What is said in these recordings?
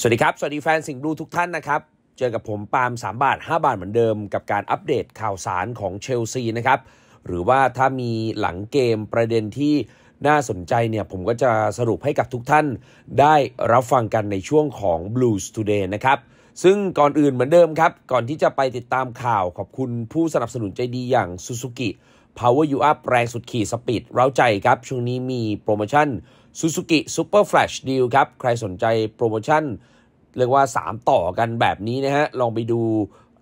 สวัสดีครับ สวัสดีแฟนสิงห์บลูทุกท่านนะครับเจอกับผมปาล์ม3 บาท 5 บาทเหมือนเดิม กับการอัปเดตข่าวสารของเชลซีนะครับหรือว่าถ้ามีหลังเกมประเด็นที่น่าสนใจเนี่ยผมก็จะสรุปให้กับทุกท่านได้รับฟังกันในช่วงของ Blues Today นะครับซึ่งก่อนอื่นเหมือนเดิมครับ ก่อนที่จะไปติดตามข่าวขอบคุณผู้สนับสนุนใจดีอย่างซูซูกิ Power You Up แรงสุดขีดสปีดเร้าใจครับช่วงนี้มีโปรโมชั่นซูซูกิซูเปอร์แฟลชดีลครับ ใครสนใจโปรโมชั่นเรียกว่า 3 ต่อกันแบบนี้นะฮะ ลองไปดู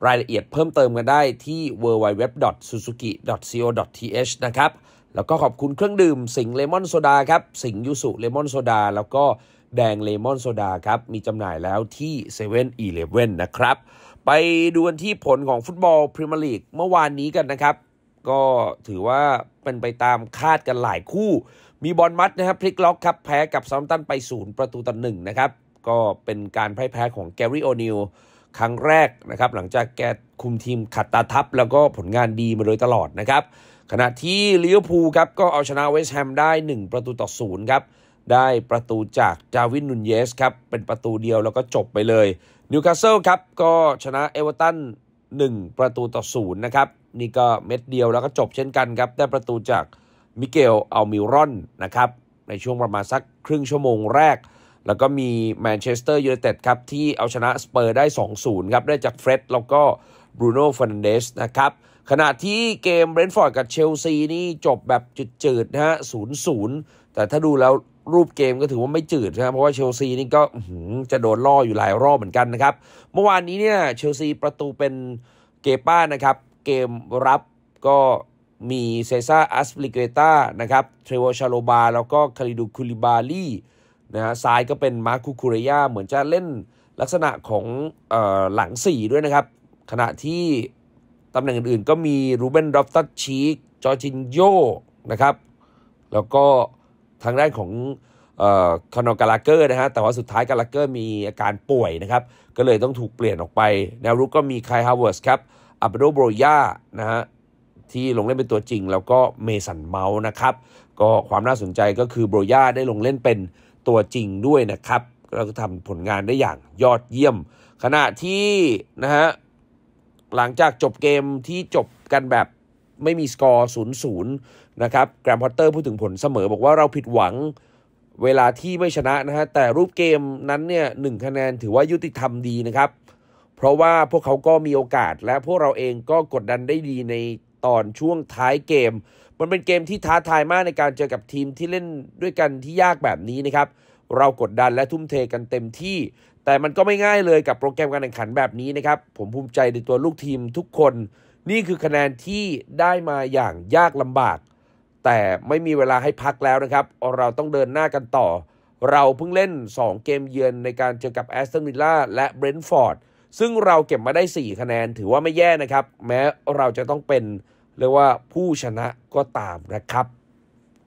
รายละเอียดเพิ่มเติมกันได้ที่ www.suzuki.co.th นะครับแล้วก็ขอบคุณเครื่องดื่ม สิงเลมอนโซดาครับ สิงยูสุเลมอนโซดาแล้วก็แดงเลมอนโซดาครับ มีจำหน่ายแล้วที่7 e เ e ่ e อนะครับ ไปดูกันที่ผลของฟุตบอลพรีเมียร์ลีก เมื่อวานนี้กันนะครับ ก็ถือว่าเป็นไปตามคาดกันหลายคู่มีบอลมัดนะครับพลิกล็อกครับแพ้กับซัมตันไป 0 ประตูต่อหนึ่งนะครับ ก็เป็นการพ่ายแพ้ของแกรี่โอนิลครั้งแรกนะครับหลังจากแกคุมทีมขัดตาทับแล้วก็ผลงานดีมาโดยตลอดนะครับขณะที่ลิเวอร์พูลครับก็เอาชนะเวสต์แฮมได้ 1 ประตูต่อศูนย์ครับ ได้ประตูจากจาวินนุนเยสครับ เป็นประตูเดียวแล้วก็จบไปเลยนิวคาสเซิลครับก็ชนะเอเวอร์ตัน1ประตูต่อศูนย์นะครับ นี่ก็เม็ดเดียวแล้วก็จบเช่นกันครับได้ประตูจากมิเกลอัลมิรอนนะครับ ในช่วงประมาณสักครึ่งชั่วโมงแรก แล้วก็มีแมนเชสเตอร์ยูไนเต็ดครับ ที่เอาชนะสเปอร์ได้ 2-0 ครับ ได้จากเฟร็ดแล้วก็บรูโน่ฟอนเดสนะครับ ขณะที่เกมเบรนท์ฟอร์ดกับเชลซี นี่ จบแบบจืดๆนะฮะ0-0แต่ถ้าดูแล้วรูปเกมก็ถือว่าไม่จืดนะเพราะว่าเชลซีนี่ก็จะโดนล่ออยู่หลายรอบเหมือนกันนะครับ เมื่อวานนี้เนี่ยเชลซี ประตูเป็นเกป้านะครับ เกมรับก็มีเซซ่าอัสปลิเกตานะครับเทรเวชาโลบาแล้วก็คาริดูคูลิบาลีนะฮะซ้ายก็เป็นมาร์คูคูเรยาเหมือนจะเล่นลักษณะของออหลัง4ด้วยนะครับ ขณะที่ตำแหน่งอื่นๆ ก็มีรูเบนดอฟตัชชีกจอร์จินโยนะครับ แล้วก็ทางด้านของคอนอกาลาเกอร์นะฮะแต่ว่าสุดท้ายกาลาเกอร์มีอาการป่วยนะครับ ก็เลยต้องถูกเปลี่ยนออกไปแนวรุกก็มีไคฮาวเวิร์สครับอับโดโบรยานะฮะที่ลงเล่นเป็นตัวจริงแล้วก็เมสันเมาส์นะครับ ก็ความน่าสนใจก็คือโบรย่าได้ลงเล่นเป็นตัวจริงด้วยนะครับแล้วก็ทำผลงานได้อย่างยอดเยี่ยม ขณะที่นะฮะ หลังจากจบเกมที่จบกันแบบไม่มีสกอร์0ูนย์นะครับ แกรมพอตเตอร์พูดถึงผลเสมอ บอกว่าเราผิดหวังเวลาที่ไม่ชนะนะฮะ แต่รูปเกมนั้นเนี่ยหคะแนนถือว่ายุติธรรมดีนะครับ เพราะว่าพวกเขาก็มีโอกาส และพวกเราเองก็กดดันได้ดีในอนช่วงท้ายเกม มันเป็นเกมที่ท้าทายมากในการเจอกับทีมที่เล่นด้วยกันที่ยากแบบนี้นะครับเรากดดันและทุ่มเทกันเต็มที่ แต่มันก็ไม่ง่ายเลยกับโปรแกรมการแข่งขันแบบนี้นะครับผมภูมิใจในตัวลูกทีมทุกคน นี่คือคะแนนที่ได้มาอย่างยากลำบาก แต่ไม่มีเวลาให้พักแล้วนะครับ เราต้องเดินหน้ากันต่อ เราเพิ่งเล่น 2 เกมเยือนในการเจอกับแอสตันวิลล่าและเบรนท์ฟอร์ดซึ่งเราเก็บมาได้ 4 คะแนนถือว่าไม่แย่นะครับ แม้เราจะต้องเป็นเรียกว่าผู้ชนะก็ตามนะครับ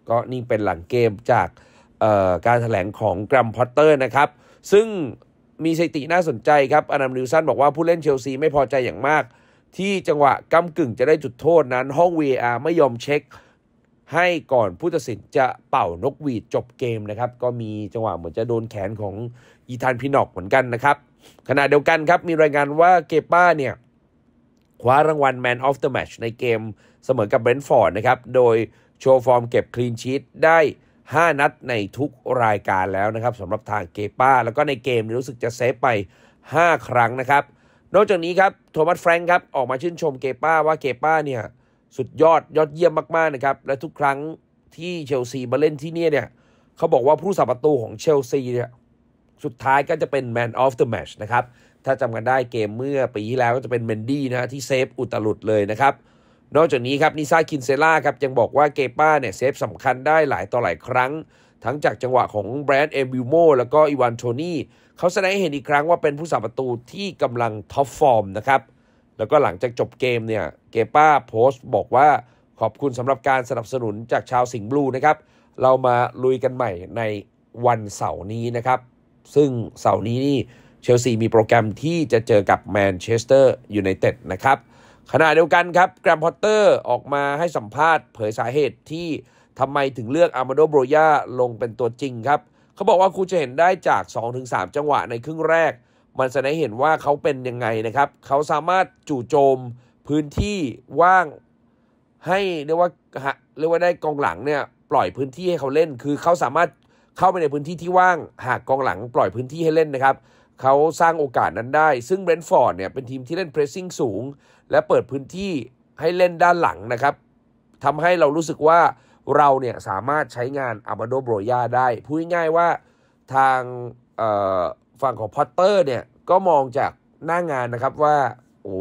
ก็นี่เป็นหลังเกมจากการถแถลงของกรัมพอตเตอร์นะครับ ซึ่งมีสติน่าสนใจครับอนามิวสันบอกว่าผู้เล่นเชลซีไม่พอใจอย่างมาก ที่จังหวะกำกึ่งจะได้จุดโทษนั้นห้อง VR ไม่ยอมเช็คให้ก่อนผู้ตัดสินจะเป่านกหวีดจบเกมนะครับ ก็มีจังหวะเหมือนจะโดนแขนของอีธานพินอกเหมือนกันนะครับ ขณะเดียวกันครับมีรายงานว่าเกป้าเนี่ยคว้ารางวัล Man of the Match ในเกมเสมอกับเบรนท์ฟอร์ดนะครับ โดยโชว์ฟอร์มเก็บคลีนชีตได้ 5 นัดในทุกรายการแล้วนะครับสำหรับทางเกป้า แล้วก็ในเกมรู้สึกจะเซฟไป 5 ครั้งนะครับ นอกจากนี้ครับโทมัสแฟรงค์ครับออกมาชื่นชมเกป้า ว่าเกป้าเนี่ยสุดยอดยอดเยี่ยมมากๆนะครับและทุกครั้งที่เชลซีมาเล่นที่นี่เนี่ยเขาบอกว่าผู้สับประตูของเชลซีเนี่ยสุดท้ายก็จะเป็น Man of the Match นะครับถ้าจำกันได้เกมเมื่อปีที่แล้วก็จะเป็นเมนดี้นะที่เซฟอุตลุดเลยนะครับ นอกจากนี้ครับนิซาคินเซล่าครับยังบอกว่าเกป้าเนี่ย เซฟสำคัญได้หลายต่อหลายครั้ง ทั้งจากจังหวะของแบรนด์เอบิวโมแล้วก็อีวานโทนี่เขาแสดงให้เห็นอีกครั้งว่าเป็นผู้สาประตูที่กำลังท็อปฟอร์มนะครับ แล้วก็หลังจากจบเกมเนี่ย เกป้าโพสต์บอกว่าขอบคุณสำหรับการสนับสนุนจากชาวสิงห์บลูนะครับเรามาลุยกันใหม่ในวันเสาร์นี้นะครับซึ่งเสาร์นี้นี่เชลซีมีโปรแกรมที่จะเจอกับแมนเชสเตอร์ยูไนเต็ดนะครับ ขณะเดียวกันครับแกรมพอตเตอร์ออกมาให้สัมภาษณ์เผยสาเหตุที่ทำไมถึงเลือกอามาโดโบรยาลงเป็นตัวจริงครับ เขาบอกว่าคุณจะเห็นได้จาก 2-3 จังหวะในครึ่งแรก มันแสดงเห็นว่าเขาเป็นยังไงนะครับ เขาสามารถจู่โจมพื้นที่ว่างให้เรียกว่าเรียกว่าได้กองหลังเนี่ย ปล่อยพื้นที่ให้เขาเล่น คือเขาสามารถเข้าไปในพื้นที่ที่ว่าง หากกองหลังปล่อยพื้นที่ให้เล่นนะครับเขาสร้างโอกาสนั้นได้ ซึ่งเบรนฟอร์ดเนี่ยเป็นทีมที่เล่นเพรสซิ่งสูง และเปิดพื้นที่ให้เล่นด้านหลังนะครับ ทำให้เรารู้สึกว่าเราเนี่ยสามารถใช้งานอามาโดโบรยาได้ พูดง่ายว่าทางฝั่งของพอตเตอร์เนี่ยก็มองจากหน้างงานนะครับว่า โอ้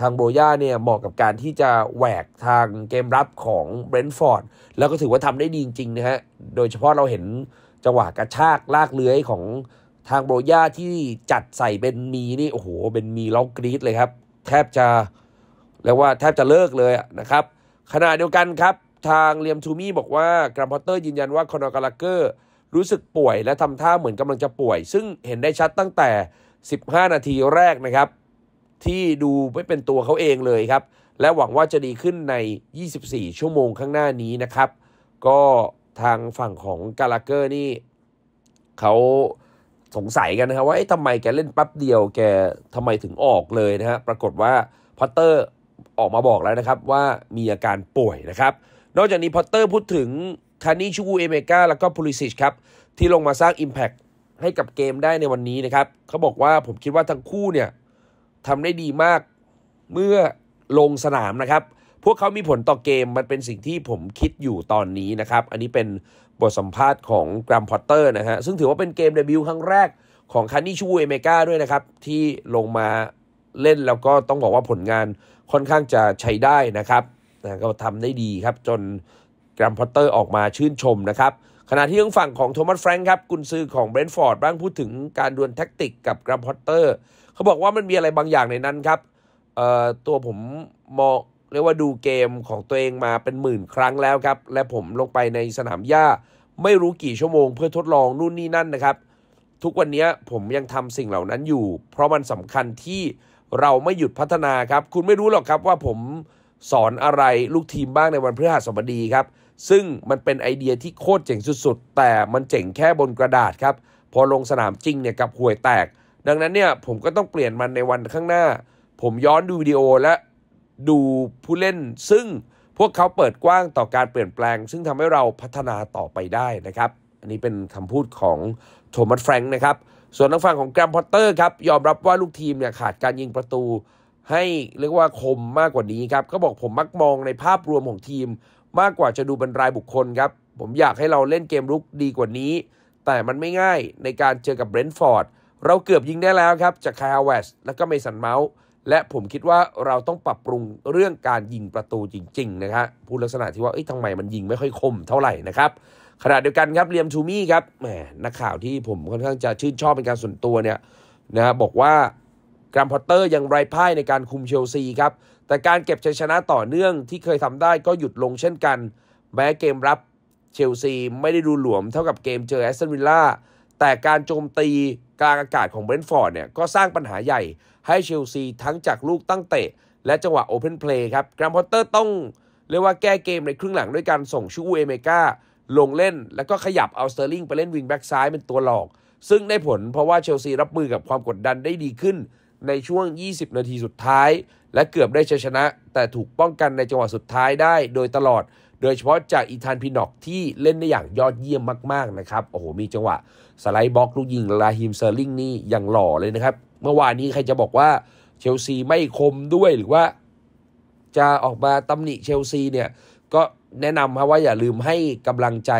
ทางโบย่าเนี่ยเหมาะกับการที่จะแหวกทางเกมรับของเบรนท์ฟอร์ด แล้วก็ถือว่าทำได้ดีจริงๆนะฮะ โดยเฉพาะเราเห็นจังหวะกระชากลากเลื้อยของทางโบย่าที่จัดใส่เป็นมีนี่โอ้โหเป็นมีล็อกกรีดเลยครับ แทบจะเรียกว่าแทบจะเลิกเลยนะครับขณะเดียวกันครับทางเลียมทูมี่บอกว่า กรัมพอเตอร์ยืนยันว่าคอนอกาลาเกอร์รู้สึกป่วย และทำท่าเหมือนกำลังจะป่วย ซึ่งเห็นได้ชัดตั้งแต่ 15 นาทีแรกนะครับ ที่ดูไม่เป็นตัวเขาเองเลยครับ และหวังว่าจะดีขึ้นใน 24 ชั่วโมงข้างหน้านี้นะครับ ก็ทางฝั่งของกาลาเกอร์นี่เขาสงสัยกันนะครับว่าอทำไมแกเล่นแป๊บเดียว แกทำไมถึงออกเลยนะฮะปรากฏว่าพอตเตอร์ออกมาบอกแล้วนะครับว่ามีอาการป่วยนะครับ นอกจากนี้พอตเตอร์พูดถึงคานิชูเอเมกาแล้วก็พูลิซิชครับ ที่ลงมาสร้าง Impact ให้กับเกมได้ในวันนี้นะครับเขาบอกว่าผมคิดว่าทั้งคู่เนี่ยทำได้ดีมากเมื่อลงสนามนะครับพวกเขามีผลต่อเกมมันเป็นสิ่งที่ผมคิดอยู่ตอนนี้นะครับ อันนี้เป็นบทสัมภาษณ์ของกรัมพอตเตอร์นะฮะ ซึ่งถือว่าเป็นเกมเดบิวต์ครั้งแรกของคันนี่ชูเอเมกาด้วยนะครับ ที่ลงมาเล่นแล้วก็ต้องบอกว่าผลงานค่อนข้างจะใช้ได้นะครับนะก็ทำได้ดีครับจนกรัมพอตเตอร์ออกมาชื่นชมนะครับ ขณะที่ทางฝั่งของโทมัสแฟรงค์ครับกุนซือของเบรนท์ฟอร์ดบ้างพูดถึงการดวลแท็กติกกับกรัมพอตเตอร์เขาบอกว่ามันมีอะไรบางอย่างในนั้นครับตัวผมมองเรียกว่าดูเกมของตัวเองมาเป็นหมื่นครั้งแล้วครับ และผมลงไปในสนามหญ้า ไม่รู้กี่ชั่วโมง เพื่อทดลองนู่นนี่นั่นนะครับ ทุกวันนี้ผมยังทำสิ่งเหล่านั้นอยู่ เพราะมันสำคัญที่เราไม่หยุดพัฒนาครับคุณไม่รู้หรอกครับว่าผมสอนอะไรลูกทีมบ้างในวันพฤหัสบดีครับ ซึ่งมันเป็นไอเดียที่โคตรเจ๋งสุด ๆ แต่มันเจ๋งแค่บนกระดาษครับพอลงสนามจริงเนี่ยกับห่วยแตก ดังนั้นเนี่ยผมก็ต้องเปลี่ยนมันในวันข้างหน้า ผมย้อนดูวิดีโอและดูผู้เล่นซึ่งพวกเขาเปิดกว้างต่อการเปลี่ยนแปลง ซึ่งทำให้เราพัฒนาต่อไปได้นะครับ อันนี้เป็นคำพูดของโทมัสแฟรงค์นะครับ ส่วนทางฝั่งของแกรมพอตเตอร์ครับยอมรับว่าลูกทีมเนี่ยขาดการยิงประตูให้เรียกว่าคมมากกว่านี้ครับก็บอกผมมักมองในภาพรวมของทีม มากกว่าจะดูเป็นรายบุคคลครับ ผมอยากให้เราเล่นเกมรุกดีกว่านี้ แต่มันไม่ง่ายในการเจอกับเบรนท์ฟอร์ดเราเกือบยิงได้แล้วครับจากคารฮาเวสและก็เมสันเมาส์และผมคิดว่าเราต้องปรับปรุงเรื่องการยิงประตูจริงๆนะครับพูดลักษณะที่ว่าเอ้ยทำไมมันยิงไม่ค่อยคมเท่าไหร่นะครับขณะเดียวกันครับเรียมชูมี่ครับแหมนักข่าวที่ผมค่อนข้างจะชื่นชอบเป็นการส่วนตัวเนี่ยนะบอกว่ากรัมพอตเตอร์ยังไร้พ่ายในการคุมเชลซีครับ แต่การเก็บชัยชนะต่อเนื่องที่เคยทำได้ก็หยุดลงเช่นกันแม้เกมรับเชลซีไม่ได้ดูหลวมเท่ากับเกมเจอแอสตันวิลล่าแต่การโจมตีกลางอากาศของเบรนฟอร์ดเนี่ยก็สร้างปัญหาใหญ่ให้เชลซีทั้งจากลูกตั้งเตะ และจังหวะโอเพนเพลย์ครับแกรมพอตเตอร์ต้องเรียกว่าแก้เกมในครึ่งหลังด้วยการส่งชูเอเมกาลงเล่น แล้วก็ขยับเอาสเตอร์ลิงไปเล่นวิงแบ็กซ้ายเป็นตัวหลอก ซึ่งได้ผลเพราะว่าเชลซีรับมือกับความกดดันได้ดีขึ้น ในช่วง 20 นาทีสุดท้าย และเกือบได้ชัยชนะ แต่ถูกป้องกันในจังหวะสุดท้ายได้ โดยตลอดโดยเฉพาะจากอีธานพินอกที่เล่นได้อย่างยอดเยี่ยมมาก ๆนะครับ โอ้โหมีจังหวะ สไลด์บล็อกลูกยิงลาฮิมเซอร์ลิงนี่อย่างหล่อเลยนะครับ เมื่อวานนี้ใครจะบอกว่าเชลซีไม่คมด้วยหรือว่าจะออกมาตำหนิเชลซีเนี่ย ก็แนะนำครับว่าอย่าลืมให้กำลังใจ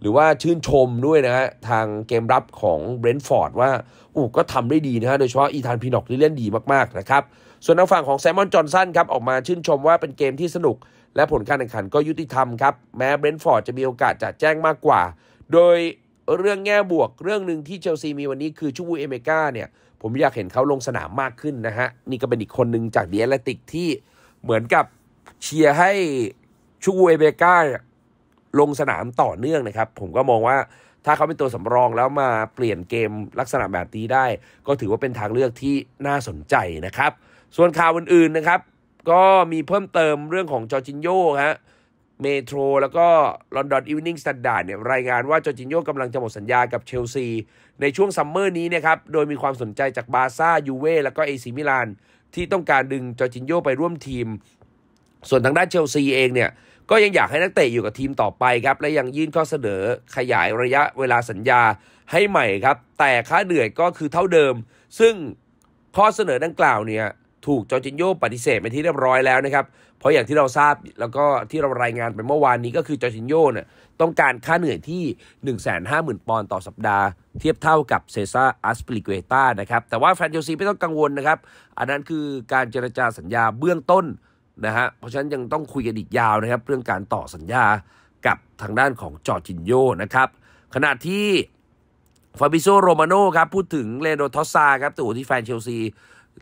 หรือว่าชื่นชมด้วยนะฮะทางเกมรับของเบรนท์ฟอร์ดว่าโอ้ก็ทำได้ดีนะฮะโดยเฉพาะอีธานพีนอกที่เล่นดีมากๆนะครับส่วนทางฝั่งของแซมมอนจอห์นสันครับออกมาชื่นชมว่าเป็นเกมที่สนุกและผลการแข่งขันก็ยุติธรรมครับ แม้เบรนท์ฟอร์ดจะมีโอกาสจะแจ้งมากกว่า โดยเรื่องแง่บวกเรื่องหนึ่งที่เชลซีมีวันนี้คือชูบูเอเมกาเนี่ย ผมอยากเห็นเขาลงสนามมากขึ้นนะฮะ นี่ก็เป็นอีกคนหนึ่งจากเดียร์แลติกที่เหมือนกับเชียร์ให้ชูบูเอเมกาลงสนามต่อเนื่องนะครับ ผมก็มองว่าถ้าเขาเป็นตัวสำรองแล้วมาเปลี่ยนเกมลักษณะแบบนี้ได้ ก็ถือว่าเป็นทางเลือกที่น่าสนใจนะครับ ส่วนข่าวอื่นๆนะครับก็มีเพิ่มเติมเรื่องของจอร์จินโยฮะเมโทรแล้วก็ลอนดอนอีวนิ่งสแตนดาร์ดเนี่ยรายงานว่าจอร์จินโยกำลังจะหมดสัญญากับเชลซี ในช่วงซัมเมอร์นี้นะครับโดยมีความสนใจจากบาซ่ายูเว่แล้วก็เอซิมิลาน ที่ต้องการดึงจอร์จินโยไปร่วมทีม ส่วนทางด้านเชลซีเองเนี่ยก็ยังอยากให้นักเตะอยู่กับทีมต่อไปครับและยังยื่นข้อเสนอขยายระยะเวลาสัญญาให้ใหม่ครับแต่ค่าเหนื่อยก็คือเท่าเดิม ซึ่งข้อเสนอดังกล่าวเนี่ยถูกจอร์จินโยปฏิเสธไปที่เรียบร้อยแล้วนะครับ เพราะอย่างที่เราทราบแล้วก็ที่เรารายงานไปเมื่อวานนี้ก็คือจอร์จินโยเนี่ยต้องการค่าเหนื่อยที่ 150,000 ปอนด์ต่อสัปดาห์เทียบเท่ากับเซซ่าอัสปริเกตานะครับแต่ว่าแฟนเชลซีไม่ต้องกังวลนะครับ อันนั้นคือการเจรจาสัญญาเบื้องต้นนะฮะเพราะฉะนั้นยังต้องคุยกันอีกยาวนะครับเรื่องการต่อสัญญากับทางด้านของจอร์จินโยนะครับขณะที่ฟาบิโซโรมาโน่ครับพูดถึงเลโดทอสซาครับตัวที่แฟนเชลซี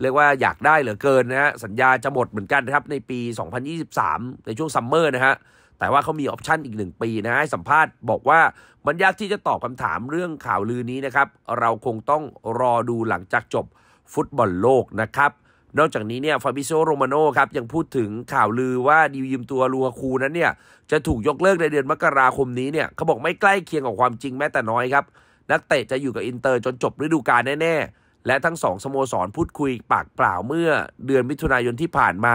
เรียกว่าอยากได้เหลือเกินนะฮะสัญญาจะหมดเหมือนกันนะครับในปี 2023 ในช่วงซัมเมอร์นะฮะแต่ว่าเขามีออปชันอีกหนึ่งปีนะให้สัมภาษณ์ บอกว่ามันยากที่จะตอบคำถามเรื่องข่าวลือนี้นะครับเราคงต้องรอดูหลังจากจบฟุตบอลโลกนะครับนอกจากนี้เนี่ยฟาบิโซโรมาโน่ครับยังพูดถึงข่าวลือว่า ดิวยืมตัวลูฮาคูนั้นเนี่ยจะถูกยกเลิกในเดือนมกราคมนี้เนี่ยเขาบอกไม่ใกล้เคียงกับความจริงแม้แต่น้อยครับนักเตะจะอยู่กับอินเตอร์จนจบฤดูกาลแน่ๆและทั้งสองสโมสรพูดคุยปากเปล่าเมื่อเดือนมิถุนายนที่ผ่านมา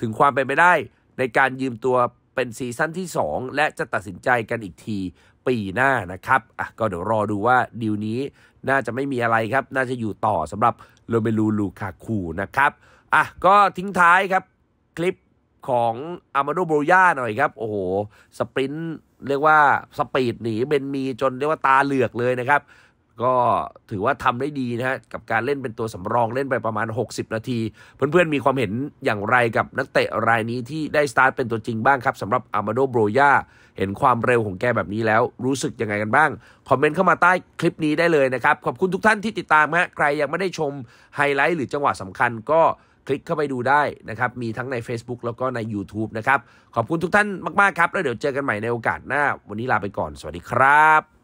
ถึงความเป็นไปได้ ในการยืมตัวเป็นซีซั่นที่ 2 และจะตัดสินใจกันอีกทีปีหน้านะครับอ่ะก็เดี๋ยวรอดูว่าดีลนี้ น่าจะไม่มีอะไรครับ น่าจะอยู่ต่อสำหรับโรเมลูลูคาคูนะครับอ่ะก็ทิ้งท้ายครับ คลิปของอามาโดโบรย่าหน่อยครับ โอ้โห สปรินต์เรียกว่าสปีดหนีเบนมีจนเรียกว่าตาเหลือกเลยนะครับก็ถือว่าทำได้ดีนะฮะกับการเล่นเป็นตัวสำรองเล่นไปประมาณ 60นาที เพื่อนๆ มีความเห็นอย่างไรกับนักเตะรายนี้ที่ได้สตาร์ทเป็นตัวจริงบ้างครับสำหรับอามาโดโบรยาเห็นความเร็วของแกแบบนี้แล้ว รู้สึกยังไงกันบ้าง คอมเมนต์เข้ามาใต้คลิปนี้ได้เลยนะครับ ขอบคุณทุกท่านที่ติดตามฮะใครยังไม่ได้ชมไฮไลท์หรือจังหวะสำคัญ ก็คลิกเข้าไปดูได้นะครับมีทั้งใน Facebook แล้วก็ใน YouTube นะครับขอบคุณทุกท่านมากๆครับแล้วเดี๋ยวเจอกันใหม่ในโอกาสหน้าวันนี้ลาไปก่อน สวัสดีครับ